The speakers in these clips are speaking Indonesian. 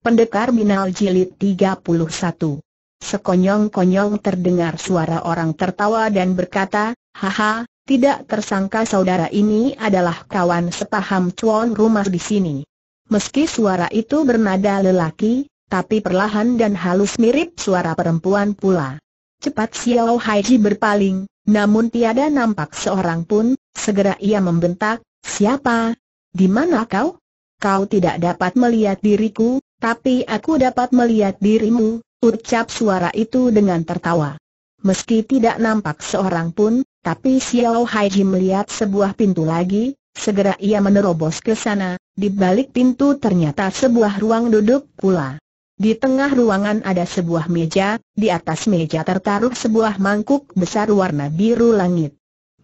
Pendekar Binal Jilid 31 Sekonyong-konyong terdengar suara orang tertawa dan berkata, Haha, tidak tersangka saudara ini adalah kawan sepaham cuan rumah di sini. Meski suara itu bernada lelaki, tapi perlahan dan halus mirip suara perempuan pula. Cepat Xiao Haiji berpaling, namun tiada nampak seorang pun, segera ia membentak, siapa? Di mana kau? Kau tidak dapat melihat diriku, tapi aku dapat melihat dirimu, ucap suara itu dengan tertawa. Meski tidak nampak seorang pun, tapi Xiao Haiji melihat sebuah pintu lagi, segera ia menerobos ke sana, di balik pintu ternyata sebuah ruang duduk pula. Di tengah ruangan ada sebuah meja, di atas meja tertaruh sebuah mangkuk besar warna biru langit.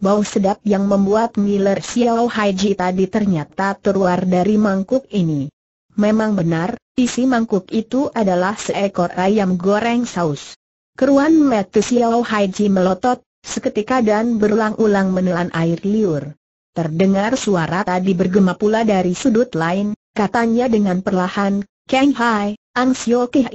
Bau sedap yang membuat Miller Xiao Haiji tadi ternyata keluar dari mangkuk ini. Memang benar, isi mangkuk itu adalah seekor ayam goreng saus. Keruan mata Xiao Haiji melotot, seketika dan berulang-ulang menelan air liur. Terdengar suara tadi bergema pula dari sudut lain, katanya dengan perlahan, Kang Hai, Ang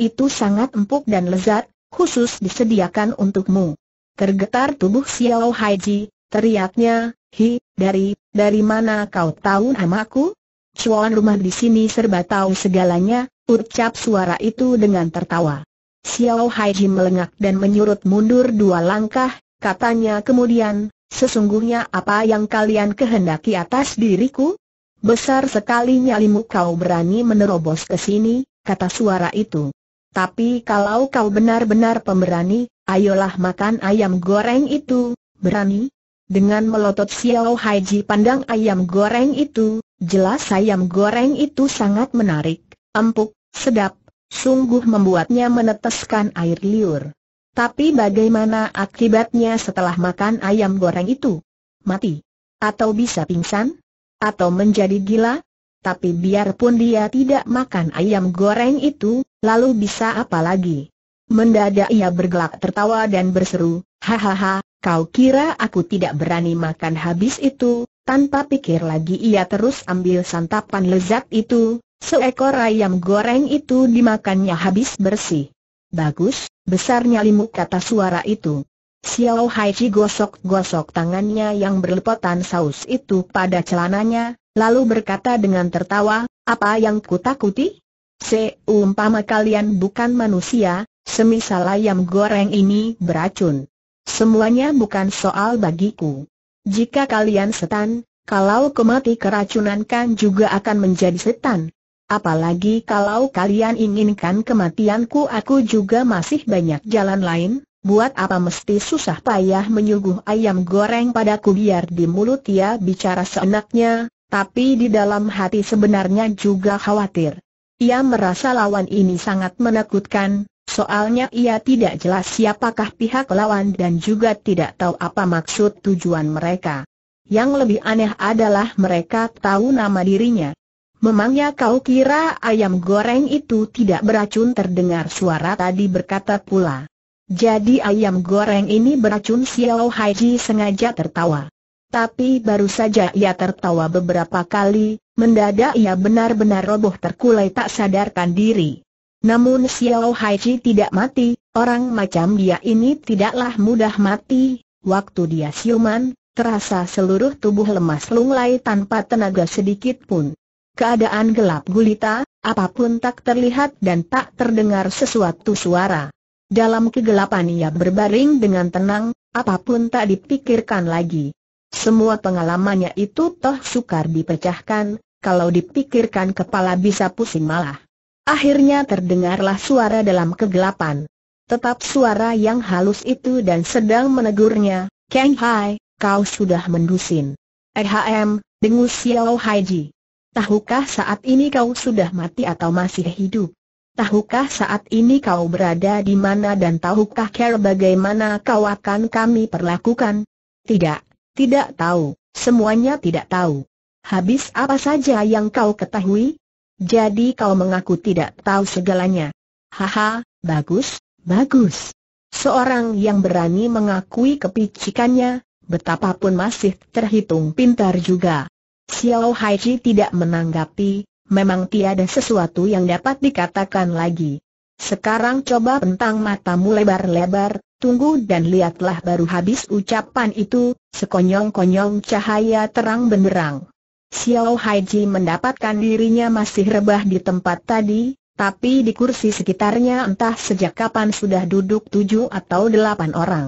itu sangat empuk dan lezat, khusus disediakan untukmu. Tergetar tubuh Xiao Haiji, teriaknya, Hi, dari, dari mana kau tahu namaku? Cuan rumah di sini serba tahu segalanya, ucap suara itu dengan tertawa. Xiao Haiji melengak dan menyurut mundur dua langkah, katanya kemudian, sesungguhnya apa yang kalian kehendaki atas diriku? Besar sekali nyalimu kau berani menerobos ke sini, kata suara itu. Tapi kalau kau benar-benar pemberani, ayolah makan ayam goreng itu, berani? Dengan melotot Xiao Haiji pandang ayam goreng itu, Jelas ayam goreng itu sangat menarik, empuk, sedap, sungguh membuatnya meneteskan air liur. Tapi bagaimana akibatnya setelah makan ayam goreng itu? Mati? Atau bisa pingsan? Atau menjadi gila? Tapi biarpun dia tidak makan ayam goreng itu, lalu bisa apa lagi? Mendadak ia bergelak tertawa dan berseru, Hahaha, kau kira aku tidak berani makan habis itu, tanpa pikir lagi ia terus ambil santapan lezat itu, seekor ayam goreng itu dimakannya habis bersih. Bagus, besarnya limuk kata suara itu. Xiao Haiji gosok-gosok tangannya yang berlepotan saus itu pada celananya, lalu berkata dengan tertawa, apa yang kutakuti? Seumpama kalian bukan manusia, semisal ayam goreng ini beracun. Semuanya bukan soal bagiku. Jika kalian setan, kalau kematian keracunan kan juga akan menjadi setan. Apalagi kalau kalian inginkan kematianku aku juga masih banyak jalan lain, buat apa mesti susah payah menyuguh ayam goreng padaku biar di mulut ia bicara seenaknya, tapi di dalam hati sebenarnya juga khawatir. Ia merasa lawan ini sangat menakutkan, Soalnya ia tidak jelas siapakah pihak lawan dan juga tidak tahu apa maksud tujuan mereka. Yang lebih aneh adalah mereka tahu nama dirinya. Memangnya kau kira ayam goreng itu tidak beracun terdengar suara tadi berkata pula. Jadi ayam goreng ini beracun Xiao Haiji sengaja tertawa. Tapi baru saja ia tertawa beberapa kali, mendadak ia benar-benar roboh terkulai tak sadarkan diri. Namun Xiao Haiji tidak mati, orang macam dia ini tidaklah mudah mati, waktu dia siuman, terasa seluruh tubuh lemas lunglai tanpa tenaga sedikit pun. Keadaan gelap gulita, apapun tak terlihat dan tak terdengar sesuatu suara. Dalam kegelapan ia berbaring dengan tenang, apapun tak dipikirkan lagi. Semua pengalamannya itu toh sukar dipecahkan, kalau dipikirkan kepala bisa pusing malah. Akhirnya terdengarlah suara dalam kegelapan. Tetap suara yang halus itu dan sedang menegurnya, Kang Hai, kau sudah mendusin. Ehm, dengus Xiao Haiji. Tahukah saat ini kau sudah mati atau masih hidup? Tahukah saat ini kau berada di mana dan tahukah care bagaimana kau akan kami perlakukan? Tidak, tidak tahu, semuanya tidak tahu. Habis apa saja yang kau ketahui? Jadi kau mengaku tidak tahu segalanya. Haha, bagus, bagus. Seorang yang berani mengakui kepicikannya, betapapun masih terhitung pintar juga. Xiao Haiji tidak menanggapi, memang tiada sesuatu yang dapat dikatakan lagi. Sekarang coba pentang matamu lebar-lebar, tunggu dan lihatlah baru habis ucapan itu, sekonyong-konyong cahaya terang benderang. Xiao Haiji mendapatkan dirinya masih rebah di tempat tadi, tapi di kursi sekitarnya entah sejak kapan sudah duduk tujuh atau delapan orang.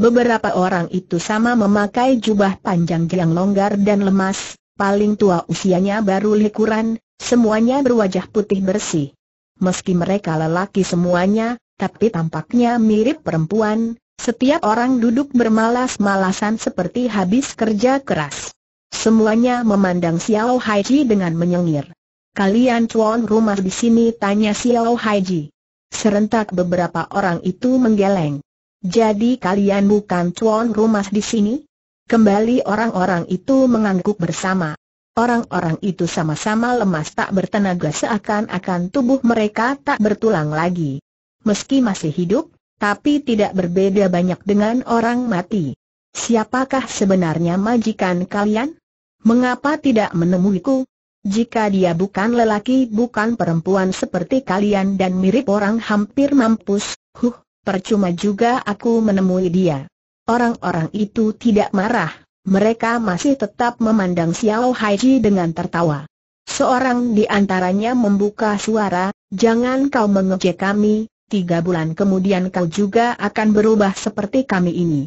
Beberapa orang itu sama memakai jubah panjang yang longgar dan lemas, paling tua usianya baru lekuran, semuanya berwajah putih bersih. Meski mereka lelaki semuanya, tapi tampaknya mirip perempuan, setiap orang duduk bermalas-malasan seperti habis kerja keras. Semuanya memandang Xiao Haiji dengan menyengir. Kalian tuan rumah di sini tanya Xiao Haiji. Serentak beberapa orang itu menggeleng. Jadi kalian bukan tuan rumah di sini? Kembali orang-orang itu mengangguk bersama. Orang-orang itu sama-sama lemas tak bertenaga seakan-akan tubuh mereka tak bertulang lagi. Meski masih hidup, tapi tidak berbeda banyak dengan orang mati. Siapakah sebenarnya majikan kalian? Mengapa tidak menemuiku? Jika dia bukan lelaki bukan perempuan seperti kalian dan mirip orang hampir mampus, huh, percuma juga aku menemui dia. Orang-orang itu tidak marah, mereka masih tetap memandang Xiao Haiji dengan tertawa. Seorang di antaranya membuka suara, jangan kau mengejek kami, tiga bulan kemudian kau juga akan berubah seperti kami ini.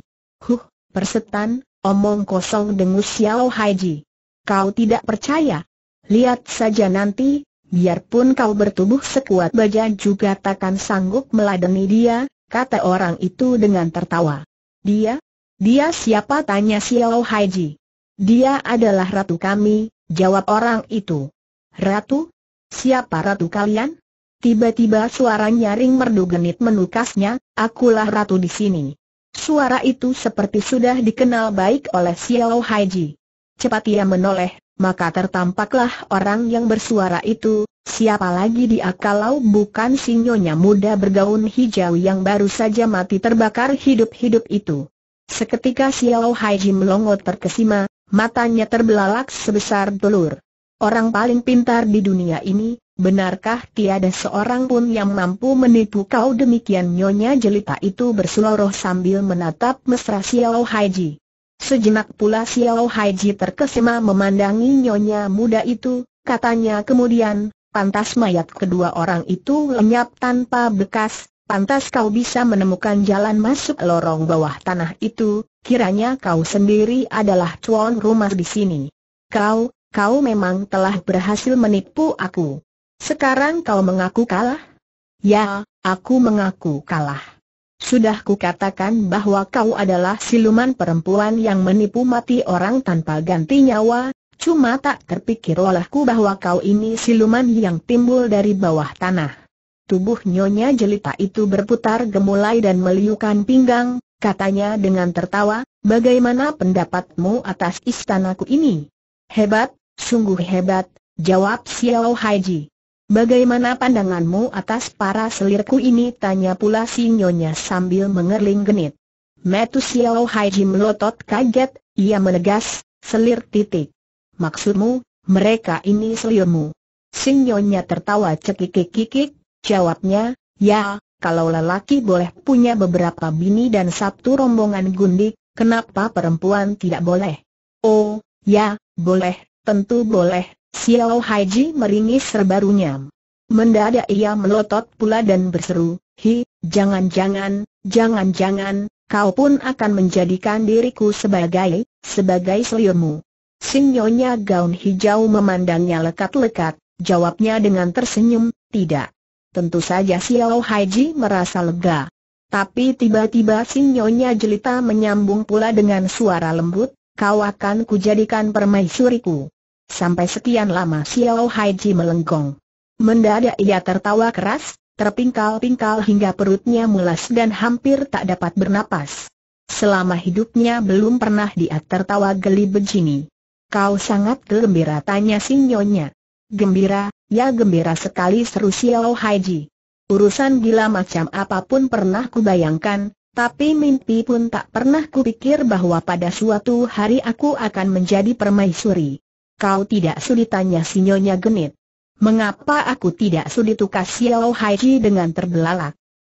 Huh, persetan, Omong kosong dengus Xiao Haiji. Kau tidak percaya? Lihat saja nanti, biarpun kau bertubuh sekuat baja juga takkan sanggup meladeni dia, kata orang itu dengan tertawa. Dia? Dia siapa tanya Xiao Haiji. Dia adalah ratu kami, jawab orang itu. Ratu? Siapa ratu kalian? Tiba-tiba suara nyaring merdu genit menukasnya, akulah ratu di sini. Suara itu seperti sudah dikenal baik oleh Xiao Haiji. Cepat ia menoleh, maka tertampaklah orang yang bersuara itu, siapa lagi dia kalau bukan si nyonya muda bergaun hijau yang baru saja mati terbakar hidup-hidup itu. Seketika Xiao Haiji melongot terkesima, matanya terbelalak sebesar telur. Orang paling pintar di dunia ini, Benarkah tiada seorang pun yang mampu menipu kau demikian Nyonya Jelita itu berseloroh sambil menatap mesra Xiao Haiji. Sejenak pula Xiao Haiji terkesima memandangi Nyonya muda itu, katanya kemudian, pantas mayat kedua orang itu lenyap tanpa bekas, pantas kau bisa menemukan jalan masuk lorong bawah tanah itu, kiranya kau sendiri adalah cuan rumah di sini. Kau, kau memang telah berhasil menipu aku. Sekarang kau mengaku kalah? Ya, aku mengaku kalah. Sudah kukatakan bahwa kau adalah siluman perempuan yang menipu mati orang tanpa ganti nyawa, cuma tak terpikir olehku bahwa kau ini siluman yang timbul dari bawah tanah. Tubuh Nyonya Jelita itu berputar gemulai dan meliukan pinggang, katanya dengan tertawa, bagaimana pendapatmu atas istanaku ini? Hebat, sungguh hebat, jawab Xiao Haiji. Bagaimana pandanganmu atas para selirku ini? Tanya pula si Nyonya sambil mengerling genit. Metu Xiao Hai Jim melotot kaget, ia menegas, selir titik. Maksudmu, mereka ini selirmu? Si Nyonya tertawa cekikik-kikik, jawabnya, ya, kalau lelaki boleh punya beberapa bini dan satu rombongan gundik, kenapa perempuan tidak boleh? Oh, ya, boleh, tentu boleh, Xiao Haiji meringis serba runyam. Mendadak ia melotot pula dan berseru, Hi, jangan-jangan, jangan-jangan, kau pun akan menjadikan diriku sebagai, sebagai selirmu. Sinyonya gaun hijau memandangnya lekat-lekat, jawabnya dengan tersenyum, tidak. Tentu saja Xiao Haiji merasa lega. Tapi tiba-tiba Sinyonya jelita menyambung pula dengan suara lembut, kau akan kujadikan permaisuriku. Sampai sekian lama Xiao Haiji melengkung. Mendadak ia tertawa keras, terpingkal-pingkal hingga perutnya mulas dan hampir tak dapat bernapas. Selama hidupnya belum pernah dia tertawa geli begini. Kau sangat gembira tanya sinyonya. Gembira, ya gembira sekali seru Xiao Haiji. Urusan gila macam apapun pernah kubayangkan, tapi mimpi pun tak pernah kupikir bahwa pada suatu hari aku akan menjadi permaisuri. Kau tidak sulit tanya sinyonya genit. Mengapa aku tidak sulit tukas Xiao Haiji dengan terbelalak?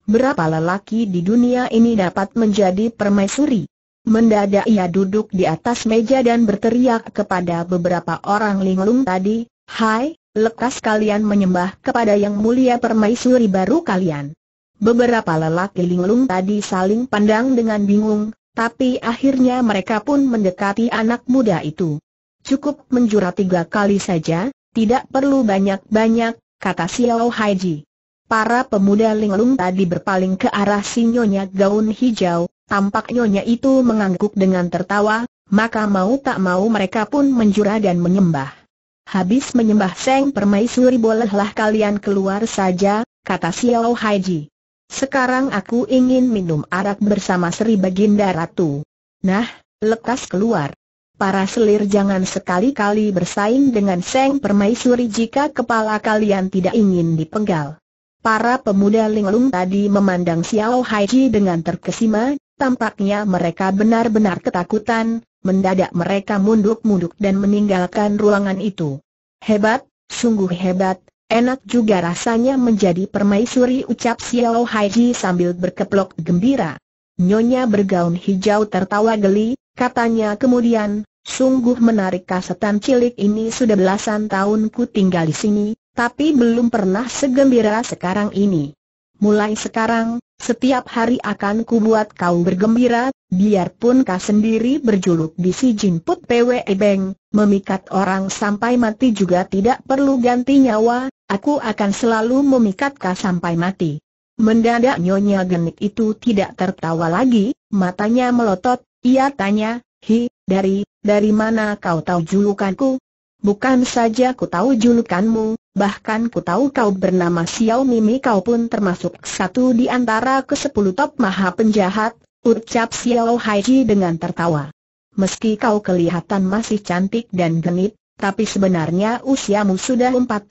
Berapa lelaki di dunia ini dapat menjadi permaisuri? Mendadak ia duduk di atas meja dan berteriak kepada beberapa orang linglung tadi, Hai, lekas kalian menyembah kepada yang mulia permaisuri baru kalian. Beberapa lelaki linglung tadi saling pandang dengan bingung, tapi akhirnya mereka pun mendekati anak muda itu. Cukup menjura tiga kali saja, tidak perlu banyak-banyak, kata Xiao Haiji. Para pemuda linglung tadi berpaling ke arah si nyonya gaun hijau, tampak nyonya itu mengangguk dengan tertawa, maka mau tak mau mereka pun menjura dan menyembah. Habis menyembah Seng Permaisuri bolehlah kalian keluar saja, kata Xiao Haiji. Sekarang aku ingin minum arak bersama Sri Baginda Ratu. Nah, lekas keluar. Para selir jangan sekali-kali bersaing dengan Seng Permaisuri jika kepala kalian tidak ingin dipenggal. Para pemuda linglung tadi memandang Xiao Haiji dengan terkesima, tampaknya mereka benar-benar ketakutan, mendadak mereka munduk-munduk dan meninggalkan ruangan itu. Hebat, sungguh hebat, enak juga rasanya menjadi permaisuri ucap Xiao Haiji sambil berkeplok gembira. Nyonya bergaun hijau tertawa geli, Katanya kemudian, sungguh menarik kasetan cilik ini sudah belasan tahun ku tinggal di sini, tapi belum pernah segembira sekarang ini. Mulai sekarang, setiap hari akan ku buat kau bergembira, biarpun kau sendiri berjuluk di si Jinput PWE Beng, memikat orang sampai mati juga tidak perlu ganti nyawa, aku akan selalu memikat kau sampai mati. Mendadak Nyonya Genik itu tidak tertawa lagi, matanya melotot, ia tanya, hi, dari, dari mana kau tahu julukanku? Bukan saja ku tahu julukanmu, bahkan ku tahu kau bernama Xiao Mimi kau pun termasuk satu di antara ke sepuluh top maha penjahat, ucap Xiao Haiji dengan tertawa. Meski kau kelihatan masih cantik dan genit, tapi sebenarnya usiamu sudah 40-50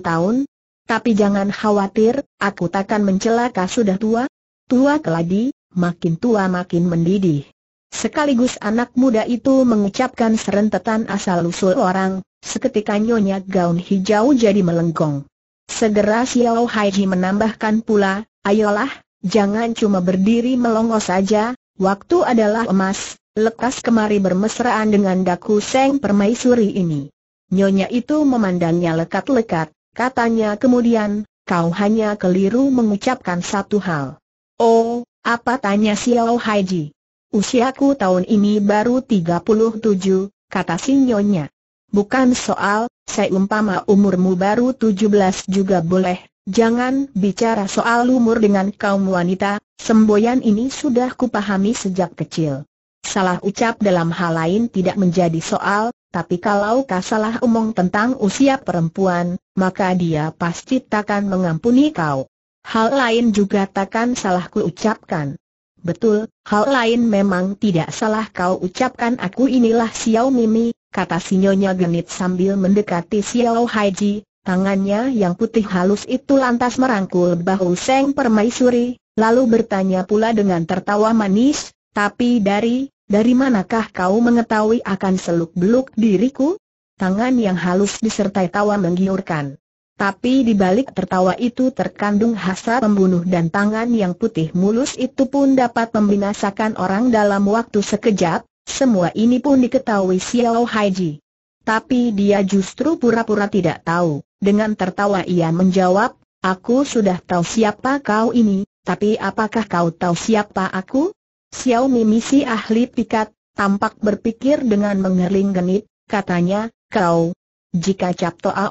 tahun. Tapi jangan khawatir, aku takkan mencelaka sudah tua. Tua keladi, makin tua makin mendidih. Sekaligus anak muda itu mengucapkan serentetan asal-usul orang, seketika nyonya gaun hijau jadi melengkung. Segera Xiao Haiji menambahkan pula, ayolah, jangan cuma berdiri melongo saja, waktu adalah emas, lekas kemari bermesraan dengan daku seng permaisuri ini. Nyonya itu memandangnya lekat-lekat, katanya kemudian, kau hanya keliru mengucapkan satu hal. Oh, apa tanya Xiao Haiji? Usiaku tahun ini baru 37, kata sinyonya. Bukan soal, saya umpama umurmu baru 17 juga boleh, jangan bicara soal umur dengan kaum wanita, semboyan ini sudah kupahami sejak kecil. Salah ucap dalam hal lain tidak menjadi soal, tapi kalau kau salah omong tentang usia perempuan, maka dia pasti takkan mengampuni kau. Hal lain juga takkan salah ku ucapkan. Betul, hal lain memang tidak salah kau ucapkan aku inilah Xiao Mimi, kata si Nyonya genit sambil mendekati Xiao Haiji, tangannya yang putih halus itu lantas merangkul bahu Seng Permaisuri, lalu bertanya pula dengan tertawa manis, tapi dari, dari manakah kau mengetahui akan seluk-beluk diriku? Tangan yang halus disertai tawa menggiurkan. Tapi di balik tertawa itu terkandung hasrat pembunuh dan tangan yang putih mulus itu pun dapat membinasakan orang dalam waktu sekejap, semua ini pun diketahui Xiao Haiji. Tapi dia justru pura-pura tidak tahu, dengan tertawa ia menjawab, aku sudah tahu siapa kau ini, tapi apakah kau tahu siapa aku? Xiao Mimi si ahli pikat, tampak berpikir dengan mengerling genit, katanya, kau, jika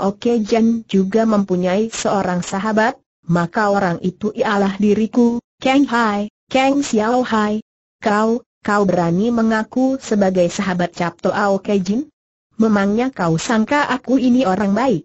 Oke Jen juga mempunyai seorang sahabat, maka orang itu ialah diriku, Kang Hai, Kang Xiao Hai. Kau, kau berani mengaku sebagai sahabat Oke Jin? Memangnya kau sangka aku ini orang baik?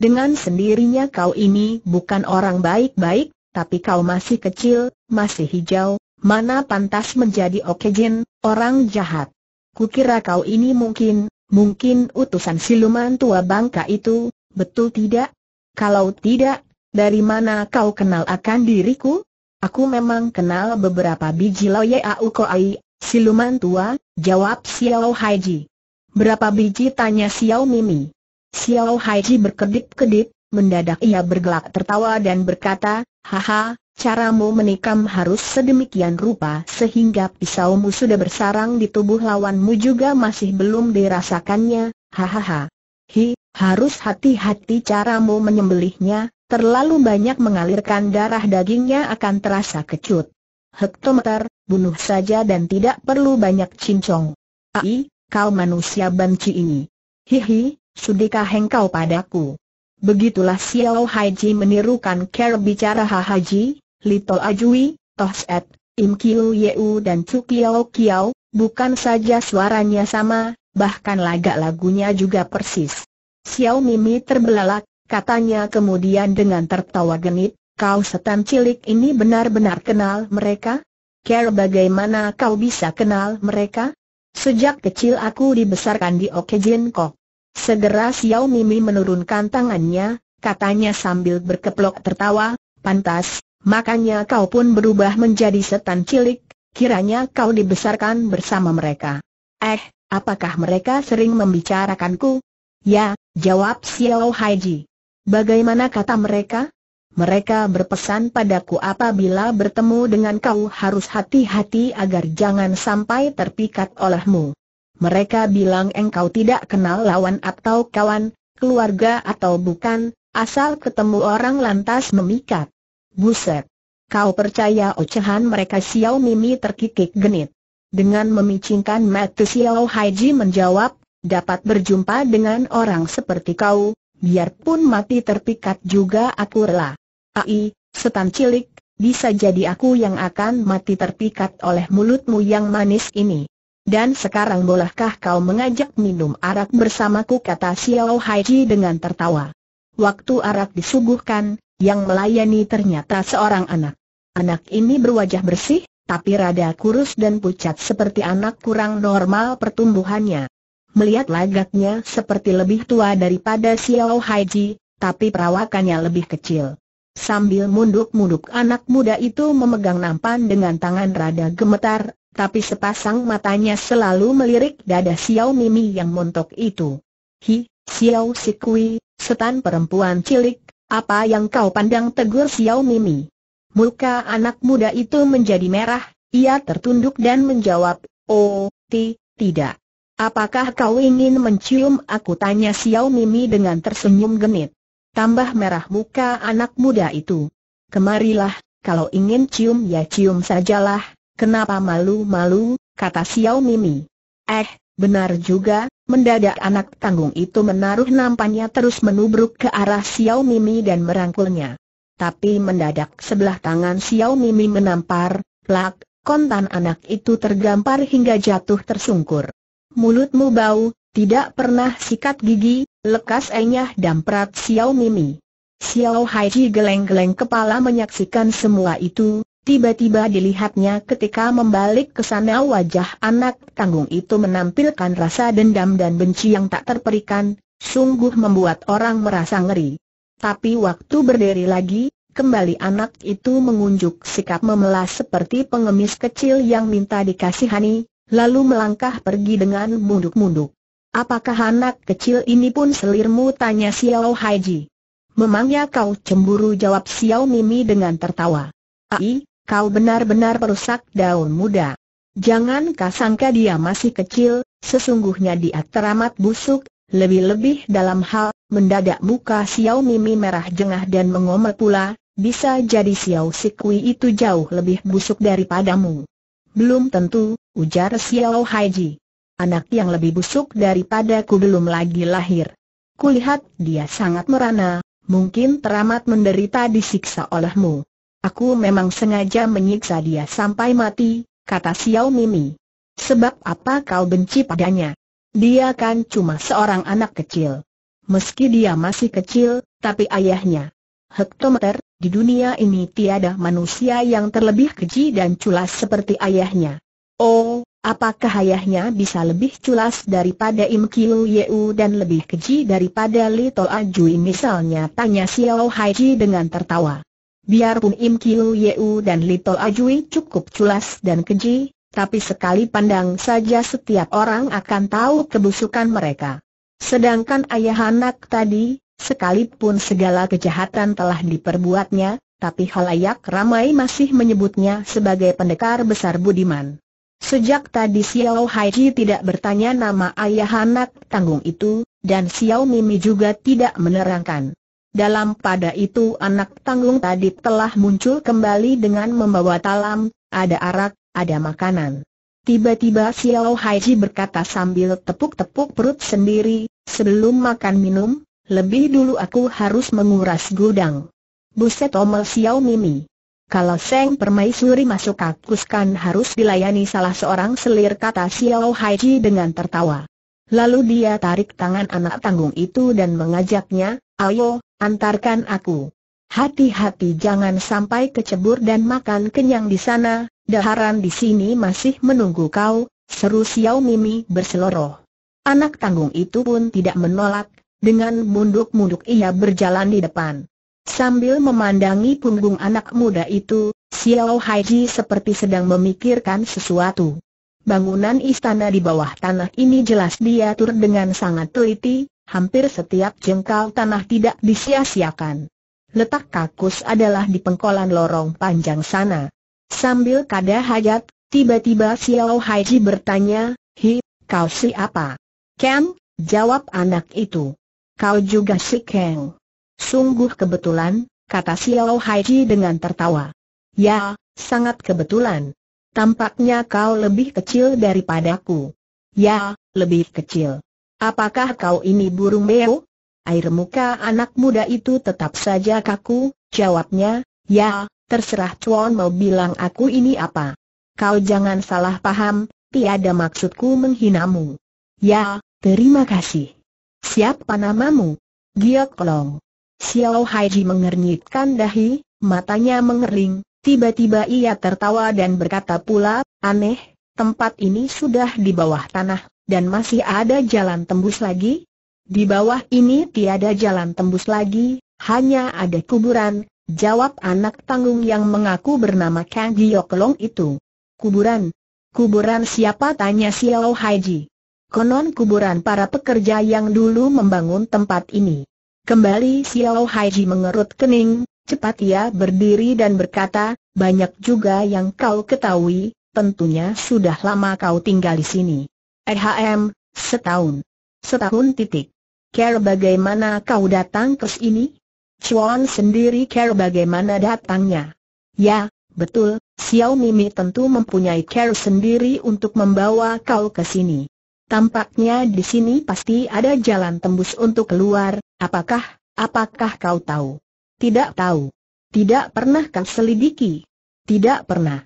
Dengan sendirinya kau ini bukan orang baik-baik, tapi kau masih kecil, masih hijau, mana pantas menjadi Oke Jin, orang jahat. Kukira kau ini mungkin Mungkin utusan siluman tua bangka itu, betul tidak? Kalau tidak, dari mana kau kenal akan diriku? Aku memang kenal beberapa biji loye au koi, siluman tua, jawab Xiao Haiji. Berapa biji tanya Xiao Mimi? Xiao Haiji berkedip-kedip, mendadak ia bergelak tertawa dan berkata, Haha, caramu menikam harus sedemikian rupa sehingga pisaumu sudah bersarang di tubuh lawanmu juga masih belum dirasakannya, hahaha. Hi, harus hati-hati caramu menyembelihnya, terlalu banyak mengalirkan darah dagingnya akan terasa kecut. Hektometer, bunuh saja dan tidak perlu banyak cincong. Ai, kau manusia banci ini. Hihi, sudikah engkau padaku? Begitulah Xiao Haiji menirukan cara bicara Ha Haji, Little Ajui, Toh Set, Im Kiu Yeu dan Chu Kiao Kiao, bukan saja suaranya sama, bahkan lagak lagunya juga persis. Xiao Mimi terbelalak, katanya kemudian dengan tertawa genit, kau setan cilik ini benar-benar kenal mereka? Care bagaimana kau bisa kenal mereka? Sejak kecil aku dibesarkan di Okejin Kok. Segera Xiao Mimi menurunkan tangannya, katanya sambil berkeplok tertawa, pantas, makanya kau pun berubah menjadi setan cilik, kiranya kau dibesarkan bersama mereka. Eh, apakah mereka sering membicarakanku? Ya, jawab Xiao Haiji. Bagaimana kata mereka? Mereka berpesan padaku apabila bertemu dengan kau harus hati-hati agar jangan sampai terpikat olehmu. Mereka bilang engkau tidak kenal lawan atau kawan, keluarga atau bukan, asal ketemu orang lantas memikat. Buset! Kau percaya ocehan mereka Xiao Mimi terkikik genit. Dengan memicingkan mata Xiao Haiji menjawab, dapat berjumpa dengan orang seperti kau, biarpun mati terpikat juga aku rela. Ai, setan cilik, bisa jadi aku yang akan mati terpikat oleh mulutmu yang manis ini. Dan sekarang bolehkah kau mengajak minum arak bersamaku kata Xiao Haiji dengan tertawa. Waktu arak disuguhkan, yang melayani ternyata seorang anak. Anak ini berwajah bersih, tapi rada kurus dan pucat seperti anak kurang normal pertumbuhannya. Melihat lagaknya seperti lebih tua daripada Xiao Haiji, tapi perawakannya lebih kecil. Sambil munduk-munduk anak muda itu memegang nampan dengan tangan rada gemetar, tapi sepasang matanya selalu melirik dada Xiao Mimi yang montok itu. Hi, Xiao Sikui, setan perempuan cilik, apa yang kau pandang tegur Xiao Mimi? Muka anak muda itu menjadi merah, ia tertunduk dan menjawab, oh, ti, tidak. Apakah kau ingin mencium aku tanya Xiao Mimi dengan tersenyum genit. Tambah merah muka anak muda itu. Kemarilah, kalau ingin cium ya cium sajalah, Kenapa malu-malu, kata Xiao Mimi. Eh, benar juga, mendadak anak tanggung itu menaruh nampannya terus menubruk ke arah Xiao Mimi dan merangkulnya. Tapi mendadak sebelah tangan Xiao Mimi menampar, plak, kontan anak itu tergampar hingga jatuh tersungkur. Mulutmu bau, tidak pernah sikat gigi, lekas enyah damprat Xiao Mimi. Xiao Haiji geleng-geleng kepala menyaksikan semua itu, Tiba-tiba dilihatnya ketika membalik ke sana wajah anak tanggung itu menampilkan rasa dendam dan benci yang tak terperikan, sungguh membuat orang merasa ngeri. Tapi waktu berdiri lagi, kembali anak itu mengunjuk sikap memelas seperti pengemis kecil yang minta dikasihani, lalu melangkah pergi dengan munduk-munduk. Apakah anak kecil ini pun selirmu tanya Xiao Haiji. Memangnya kau cemburu jawab Xiao Mimi dengan tertawa. Ai, kau benar-benar perusak daun muda. Jangan kasangka dia masih kecil, sesungguhnya dia teramat busuk, lebih-lebih dalam hal, mendadak muka Xiao Mimi merah jengah dan mengomel pula, bisa jadi Xiao Sikui itu jauh lebih busuk daripadamu. Belum tentu, ujar Xiao Haiji. Anak yang lebih busuk daripadaku belum lagi lahir. Kulihat dia sangat merana, mungkin teramat menderita disiksa olehmu. Aku memang sengaja menyiksa dia sampai mati, kata Xiao Mimi. Sebab apa kau benci padanya? Dia kan cuma seorang anak kecil. Meski dia masih kecil, tapi ayahnya. Hektometer, di dunia ini tiada manusia yang terlebih keji dan culas seperti ayahnya. Oh, apakah ayahnya bisa lebih culas daripada Im Kiu Yeu dan lebih keji daripada Li Toa misalnya? Tanya Xiao Haiji dengan tertawa. Biarpun Im Kiu Yeu dan Lito Ajui cukup culas dan keji, tapi sekali pandang saja setiap orang akan tahu kebusukan mereka. Sedangkan ayah anak tadi, sekalipun segala kejahatan telah diperbuatnya, tapi halayak ramai masih menyebutnya sebagai pendekar besar budiman. Sejak tadi Xiao Haiji tidak bertanya nama ayah anak tanggung itu, dan Xiao Mimi juga tidak menerangkan. Dalam pada itu anak tanggung tadi telah muncul kembali dengan membawa talam, ada arak, ada makanan. Tiba-tiba Xiao Haiji berkata sambil tepuk-tepuk perut sendiri, sebelum makan minum, lebih dulu aku harus menguras gudang. Buset omel Xiao Mimi. Kalau Seng Permaisuri masuk kakus kan harus dilayani salah seorang selir kata Xiao Haiji dengan tertawa. Lalu dia tarik tangan anak tanggung itu dan mengajaknya, ayo, antarkan aku. Hati-hati jangan sampai kecebur dan makan kenyang di sana, daharan di sini masih menunggu kau, seru Xiao Mimi berseloroh. Anak tanggung itu pun tidak menolak, dengan munduk-munduk ia berjalan di depan. Sambil memandangi punggung anak muda itu, Xiao Haiji seperti sedang memikirkan sesuatu. Bangunan istana di bawah tanah ini jelas diatur dengan sangat teliti, hampir setiap jengkal tanah tidak disia-siakan. Letak kakus adalah di pengkolan lorong panjang sana. Sambil kada hajat, tiba-tiba Xiao Haiji bertanya, Hi, kau siapa? Ken, jawab anak itu. Kau juga si Keng. Sungguh kebetulan, kata Xiao Haiji dengan tertawa. Ya, sangat kebetulan. Tampaknya kau lebih kecil daripadaku. Ya, lebih kecil. Apakah kau ini burung beo? Air muka anak muda itu tetap saja kaku, jawabnya, ya, terserah cuan mau bilang aku ini apa. Kau jangan salah paham, tiada maksudku menghinamu. Ya, terima kasih. Siapa namamu? Giyok Long. Xiao Haiji mengernyitkan dahi, matanya mengering, tiba-tiba ia tertawa dan berkata pula, aneh, tempat ini sudah di bawah tanah, dan masih ada jalan tembus lagi? Di bawah ini tiada jalan tembus lagi, hanya ada kuburan, jawab anak tanggung yang mengaku bernama Kang Gioklong itu. Kuburan? Kuburan siapa tanya Xiao Haiji. Konon kuburan para pekerja yang dulu membangun tempat ini. Kembali Xiao Haiji mengerut kening, cepat ia berdiri dan berkata, banyak juga yang kau ketahui, tentunya sudah lama kau tinggal di sini. RHM, setahun. Setahun titik. Care bagaimana kau datang ke sini? Chuan sendiri care bagaimana datangnya? Ya, betul, Xiao Mimi tentu mempunyai care sendiri untuk membawa kau ke sini. Tampaknya di sini pasti ada jalan tembus untuk keluar, apakah, apakah kau tahu? Tidak tahu. Tidak pernah kau selidiki? Tidak pernah.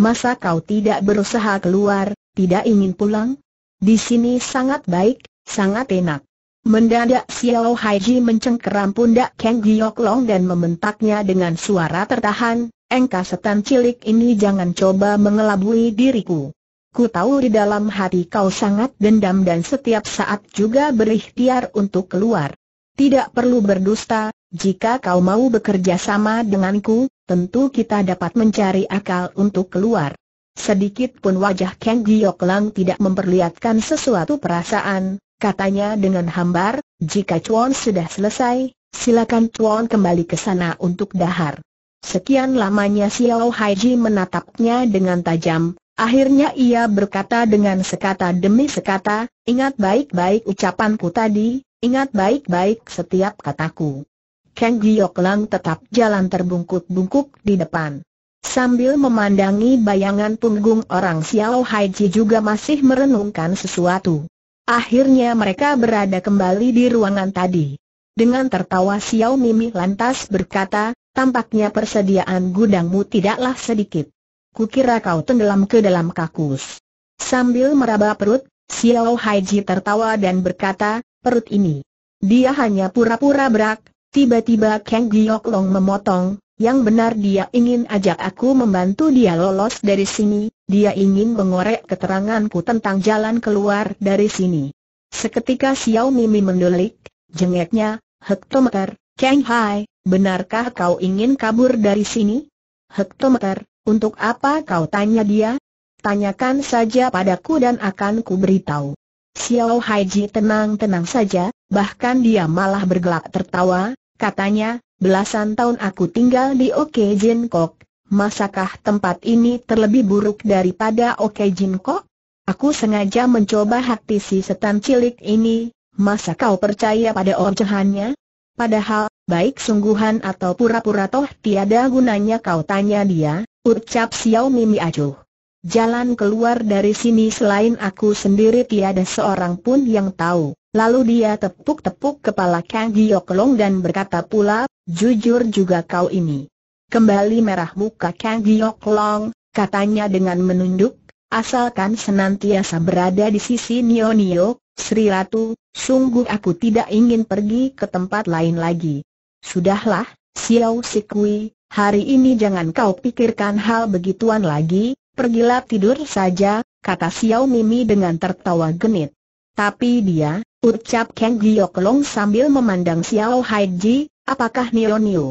Masa kau tidak berusaha keluar, tidak ingin pulang? Di sini sangat baik, sangat enak. Mendadak Xiao Haiji mencengkeram pundak Kang Giok Long dan membentaknya dengan suara tertahan, engkau setan cilik ini jangan coba mengelabui diriku. Ku tahu di dalam hati kau sangat dendam dan setiap saat juga berikhtiar untuk keluar. Tidak perlu berdusta, jika kau mau bekerja sama denganku, tentu kita dapat mencari akal untuk keluar. Sedikit pun wajah Kang Giok Lang tidak memperlihatkan sesuatu perasaan, katanya dengan hambar, jika Chuan sudah selesai, silakan Chuan kembali ke sana untuk dahar. Sekian lamanya Xiao Haiji menatapnya dengan tajam, akhirnya ia berkata dengan sekata demi sekata, ingat baik-baik ucapanku tadi, ingat baik-baik setiap kataku. Kang Giok Lang tetap jalan terbungkuk-bungkuk di depan. Sambil memandangi bayangan punggung orang Xiao Haiji juga masih merenungkan sesuatu. Akhirnya mereka berada kembali di ruangan tadi. Dengan tertawa Xiao Mimi lantas berkata, tampaknya persediaan gudangmu tidaklah sedikit. Kukira kau tenggelam ke dalam kakus. Sambil meraba perut, Xiao Haiji tertawa dan berkata, perut ini. Dia hanya pura-pura berak, tiba-tiba Kang Giok Long memotong, yang benar dia ingin ajak aku membantu dia lolos dari sini, dia ingin mengorek keteranganku tentang jalan keluar dari sini. Seketika Xiao Mimi mendelik, jengeknya, hektometer, Kang Hai, benarkah kau ingin kabur dari sini? Hektometer, untuk apa kau tanya dia? Tanyakan saja padaku dan akan ku beritahu. Xiao Haiji tenang-tenang saja, bahkan dia malah bergelak tertawa, katanya, Belasan tahun aku tinggal di Oke Jin masakah tempat ini terlebih buruk daripada Oke Jin Aku sengaja mencoba hati si setan cilik ini, masa kau percaya pada ocehannya? Padahal, baik sungguhan atau pura-pura toh tiada gunanya kau tanya dia, ucap Xiao Mimi acuh. Jalan keluar dari sini selain aku sendiri tiada seorang pun yang tahu. Lalu dia tepuk-tepuk kepala Kang Giok dan berkata pula, jujur juga kau ini. Kembali merah muka Kang Giok katanya dengan menunduk, asalkan senantiasa berada di sisi Nio Nio, Sri Ratu, sungguh aku tidak ingin pergi ke tempat lain lagi. Sudahlah, Xiao Sikui, hari ini jangan kau pikirkan hal begituan lagi, Pergilah tidur saja, kata Xiao Mimi dengan tertawa genit. Tapi dia, ucap Kang Gioklong sambil memandang Xiao Ji, apakah Nio Nio?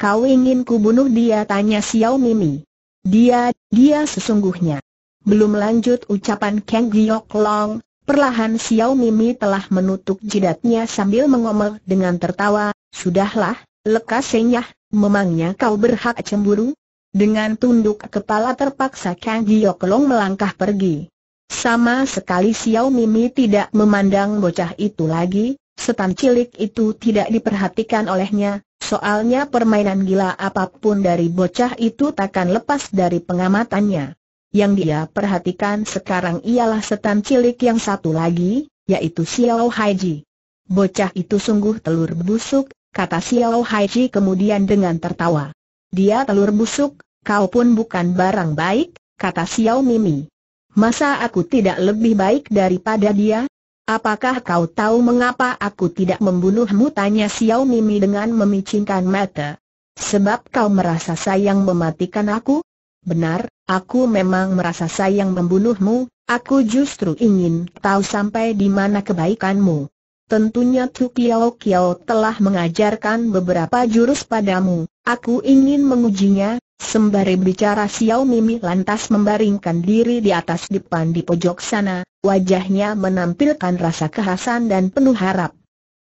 Kau ingin kubunuh dia tanya Xiao Mimi. Dia, dia sesungguhnya. Belum lanjut ucapan Kang Gioklong, perlahan Xiao Mimi telah menutup jidatnya sambil mengomel dengan tertawa, Sudahlah, lekas senyah, memangnya kau berhak cemburu? Dengan tunduk kepala terpaksa Kang Long melangkah pergi. Sama sekali Xiao Mimi tidak memandang bocah itu lagi, setan cilik itu tidak diperhatikan olehnya, soalnya permainan gila apapun dari bocah itu takkan lepas dari pengamatannya. Yang dia perhatikan sekarang ialah setan cilik yang satu lagi, yaitu Xiao Haiji. Bocah itu sungguh telur busuk, kata Xiao Haiji kemudian dengan tertawa. Dia telur busuk, Kau pun bukan barang baik, kata Xiao Mimi. Masa aku tidak lebih baik daripada dia? Apakah kau tahu mengapa aku tidak membunuhmu? Tanya Xiao Mimi dengan memicingkan mata. Sebab kau merasa sayang mematikan aku? Benar, aku memang merasa sayang membunuhmu, aku justru ingin tahu sampai di mana kebaikanmu. Tentunya Tu Kiao Kiao telah mengajarkan beberapa jurus padamu, aku ingin mengujinya, sembari bicara Xiao Mimi lantas membaringkan diri di atas depan di pojok sana, wajahnya menampilkan rasa kehasan dan penuh harap.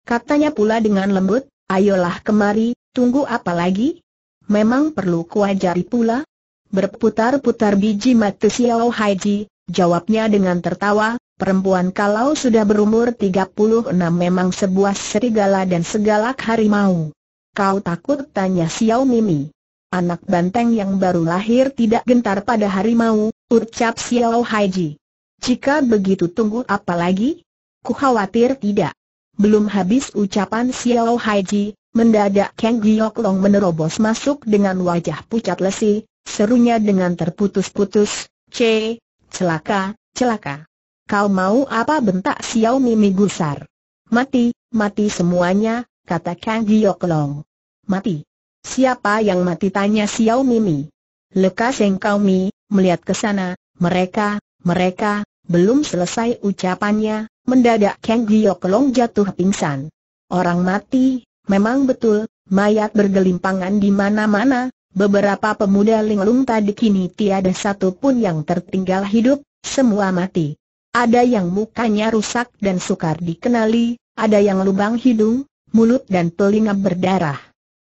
Katanya pula dengan lembut, ayolah kemari, tunggu apa lagi? Memang perlu kuajari pula? Berputar-putar biji mata Xiao Haiji, jawabnya dengan tertawa, Perempuan kalau sudah berumur 36 memang sebuah serigala dan segalak harimau. Kau takut tanya Xiao Mimi. Anak banteng yang baru lahir tidak gentar pada harimau, ucap Xiao Haiji. Jika begitu tunggu apa lagi? Ku khawatir tidak. Belum habis ucapan Xiao Haiji, mendadak Kang Giok Long menerobos masuk dengan wajah pucat lesi, serunya dengan terputus-putus, C, celaka, celaka. Kau mau apa bentak Xiao Mimi gusar? Mati, mati semuanya, kata Kang Gioklong. Mati. Siapa yang mati tanya Xiao Mimi. Lekas yang kau mi, melihat ke sana, mereka, mereka, belum selesai ucapannya, mendadak Kang Gioklong jatuh pingsan. Orang mati, memang betul, mayat bergelimpangan di mana-mana, beberapa pemuda linglung tadi kini tiada satu pun yang tertinggal hidup, semua mati. Ada yang mukanya rusak dan sukar dikenali, ada yang lubang hidung, mulut dan telinga berdarah.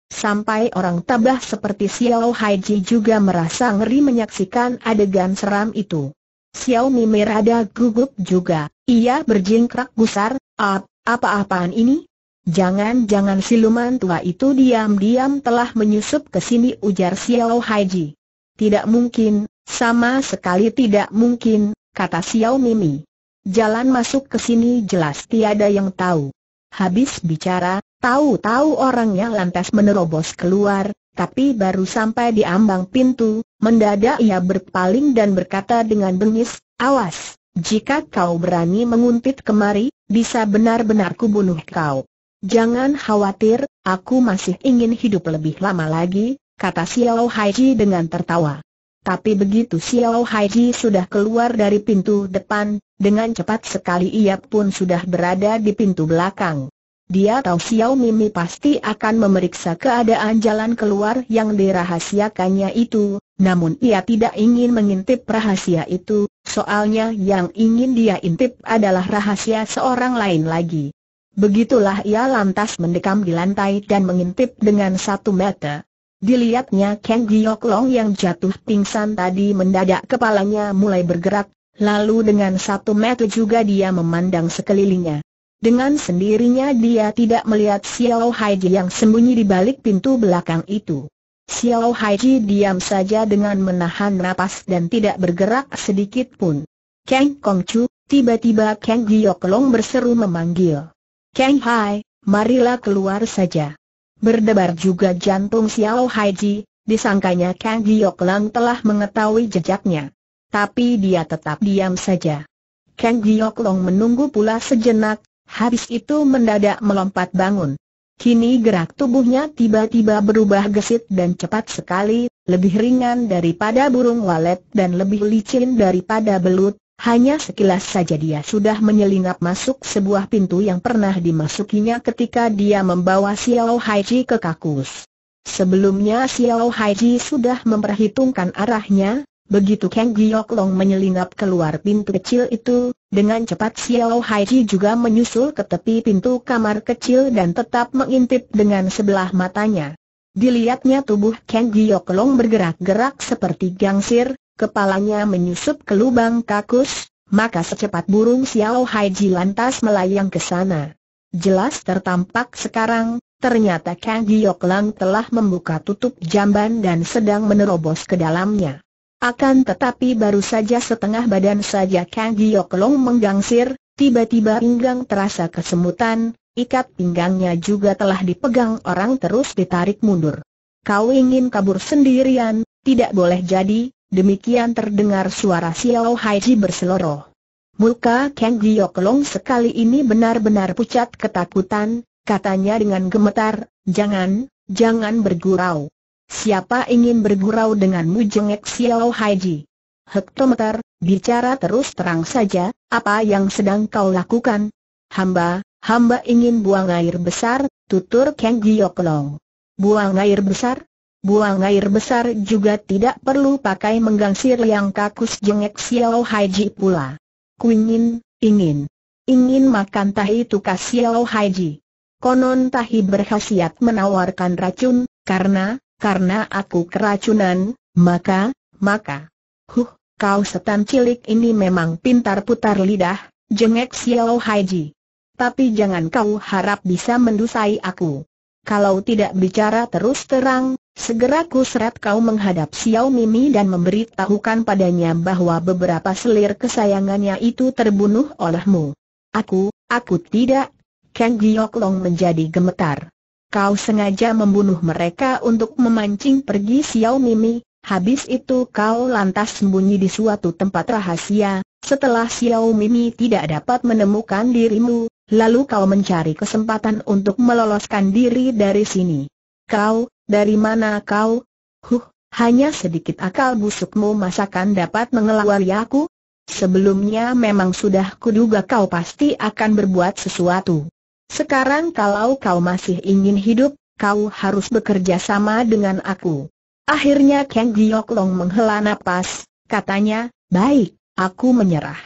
Sampai orang tabah seperti Xiao Haiji juga merasa ngeri menyaksikan adegan seram itu. Xiao Mimi merada gugup juga, ia berjingkrak gusar, Ap, apa-apaan ini? Jangan-jangan siluman tua itu diam-diam telah menyusup ke sini ujar Xiao Haiji. Tidak mungkin, sama sekali tidak mungkin, kata Xiao Mimi. Jalan masuk ke sini jelas tiada yang tahu. Habis bicara, tahu-tahu orangnya lantas menerobos keluar, tapi baru sampai di ambang pintu, mendadak ia berpaling dan berkata dengan bengis, awas, jika kau berani menguntit kemari, bisa benar-benar kubunuh kau. Jangan khawatir, aku masih ingin hidup lebih lama lagi, kata Xiao Haiji dengan tertawa. Tapi begitu Xiao Haiji sudah keluar dari pintu depan, dengan cepat sekali ia pun sudah berada di pintu belakang. Dia tahu Xiao Mimi pasti akan memeriksa keadaan jalan keluar yang dirahasiakannya itu, namun ia tidak ingin mengintip rahasia itu, soalnya yang ingin dia intip adalah rahasia seorang lain lagi. Begitulah ia lantas mendekam di lantai dan mengintip dengan satu mata. Dilihatnya Kang Giok Long yang jatuh pingsan tadi mendadak kepalanya mulai bergerak, lalu dengan satu metu juga dia memandang sekelilingnya. Dengan sendirinya dia tidak melihat Xiao Haiji yang sembunyi di balik pintu belakang itu. Xiao Haiji diam saja dengan menahan napas dan tidak bergerak sedikit pun. Kang Kong Chu, tiba-tiba Kang Giok Long berseru memanggil. Kang Hai, marilah keluar saja. Berdebar juga jantung Xiao Haiji, disangkanya Kang Giok Lang telah mengetahui jejaknya. Tapi dia tetap diam saja. Kang Giok Long menunggu pula sejenak, habis itu mendadak melompat bangun. Kini gerak tubuhnya tiba-tiba berubah gesit dan cepat sekali, lebih ringan daripada burung walet dan lebih licin daripada belut, hanya sekilas saja dia sudah menyelinap masuk sebuah pintu yang pernah dimasukinya ketika dia membawa Xiao Haiji ke kakus. Sebelumnya Xiao Haiji sudah memperhitungkan arahnya, begitu Kang Giok Long menyelinap keluar pintu kecil itu, dengan cepat Xiao Haiji juga menyusul ke tepi pintu kamar kecil dan tetap mengintip dengan sebelah matanya. Dilihatnya tubuh Kang Giok Long bergerak-gerak seperti gangsir, kepalanya menyusup ke lubang kakus, maka secepat burung Xiao Hai Ji lantas melayang ke sana. Jelas tertampak sekarang, ternyata Kang Giok Lang telah membuka tutup jamban dan sedang menerobos ke dalamnya. Akan tetapi baru saja setengah badan saja Kang Giok Long menggangsir, tiba-tiba pinggang terasa kesemutan, Ikat pinggangnya juga telah dipegang orang terus ditarik mundur. Kau ingin kabur sendirian, tidak boleh jadi, Demikian terdengar suara Xiao Haiji berseloroh. Muka Kang Gioklong sekali ini benar-benar pucat ketakutan, katanya dengan gemetar, jangan, jangan bergurau. Siapa ingin bergurau denganmu jengek Xiao Haiji? Hektometer, bicara terus terang saja, apa yang sedang kau lakukan? Hamba, hamba ingin buang air besar, tutur Kang Gioklong. Buang air besar? Buang air besar juga tidak perlu pakai menggangsir yang kakus jengek Xiao Haiji pula. Kuingin, ingin. Ingin makan tahi tukas Xiao Haiji. Konon tahi berkhasiat menawarkan racun, karena, karena aku keracunan, maka, maka. Huh, kau setan cilik ini memang pintar putar lidah, jengek Xiao Haiji. Tapi jangan kau harap bisa mendusai aku kalau tidak bicara terus terang, segera kusret kau menghadap Xiao Mimi dan memberitahukan padanya bahwa beberapa selir kesayangannya itu terbunuh olehmu. Aku, aku tidak. Kang Giok Long menjadi gemetar. Kau sengaja membunuh mereka untuk memancing pergi Xiao Mimi, habis itu kau lantas sembunyi di suatu tempat rahasia, setelah Xiao Mimi tidak dapat menemukan dirimu, lalu kau mencari kesempatan untuk meloloskan diri dari sini. Kau, dari mana kau? Huh, hanya sedikit akal busukmu masakan dapat mengelawari aku? Sebelumnya memang sudah kuduga kau pasti akan berbuat sesuatu. Sekarang kalau kau masih ingin hidup, kau harus bekerja sama dengan aku. Akhirnya Kang Giok Long menghela nafas. katanya, baik, aku menyerah.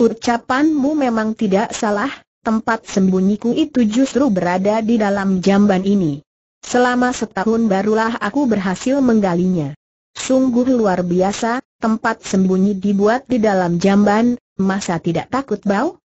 Ucapanmu memang tidak salah, tempat sembunyiku itu justru berada di dalam jamban ini. Selama setahun barulah aku berhasil menggalinya. Sungguh luar biasa, tempat sembunyi dibuat di dalam jamban, masa tidak takut bau?